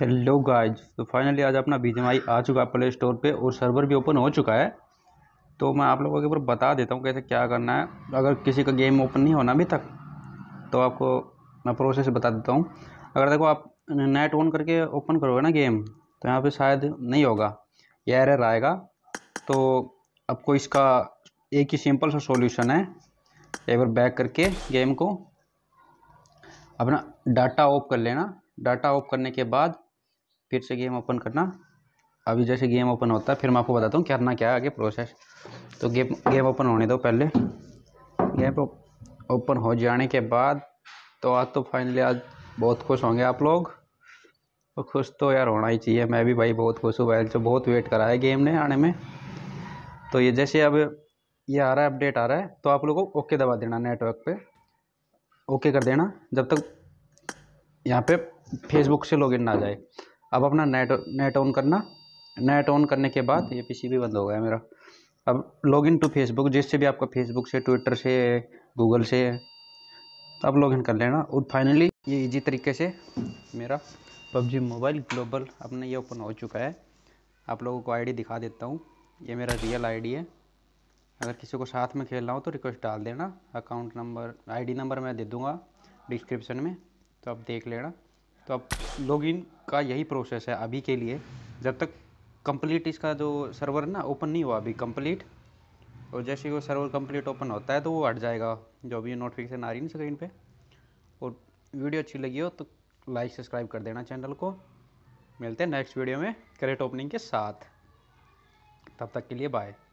hello guys तो finally आज अपना बी आ चुका है प्ले स्टोर पे और सर्वर भी ओपन हो चुका है तो मैं आप लोगों के ऊपर बता देता हूँ कैसे क्या करना है अगर किसी का गेम ओपन नहीं होना अभी तक तो आपको मैं प्रोसेस बता देता हूँ अगर देखो आप नेट ऑन करके ओपन करोगे ना गेम तो यहाँ पे शायद नहीं होगा ये एरर आएगा तो आपको इसका एक ही सिंपल सा सोल्यूशन है एक बार बैक करके गेम को अपना डाटा ऑफ कर लेना डाटा ऑफ करने के बाद फिर से गेम ओपन करना अभी जैसे गेम ओपन होता है फिर मैं आपको बताता हूँ करना क्या आगे प्रोसेस तो गेम गेम ओपन होने दो पहले गेम ओपन हो जाने के बाद तो आज तो फाइनली आज बहुत खुश होंगे आप लोग और खुश तो यार होना ही चाहिए मैं भी भाई बहुत खुश हूँ भाई जो तो बहुत वेट करा है गेम ने आने में तो ये जैसे अब ये आ रहा है अपडेट आ रहा है तो आप लोगों को ओके दबा देना नेटवर्क पे ओके कर देना जब तक यहाँ पे फेसबुक से लॉगिन ना जाए अब अपना नेट नेट ऑन करना नेट ऑन करने के बाद ये पी भी बंद हो गया मेरा अब लॉग इन टू फेसबुक जिससे भी आपका फेसबुक से ट्विटर से गूगल से अब लॉग इन कर लेना और फाइनली ये इजी तरीके से मेरा पबजी मोबाइल ग्लोबल अपने ये ओपन हो चुका है आप लोगों को आईडी दिखा देता हूँ ये मेरा रियल आईडी है अगर किसी को साथ में खेलना हो तो रिक्वेस्ट डाल देना अकाउंट नंबर आईडी नंबर मैं दे दूँगा डिस्क्रिप्शन में तो आप देख लेना तो अब लॉगिन का यही प्रोसेस है अभी के लिए जब तक कंप्लीट इसका जो सर्वर ना ओपन नहीं हुआ अभी कंप्लीट और जैसे ही वो सर्वर कंप्लीट ओपन होता है तो वो हट जाएगा जो भी नोटिफिकेशन आ रही है स्क्रीन पे और वीडियो अच्छी लगी हो तो लाइक सब्सक्राइब कर देना चैनल को मिलते हैं नेक्स्ट वीडियो में करेट ओपनिंग के साथ तब तक के लिए बाय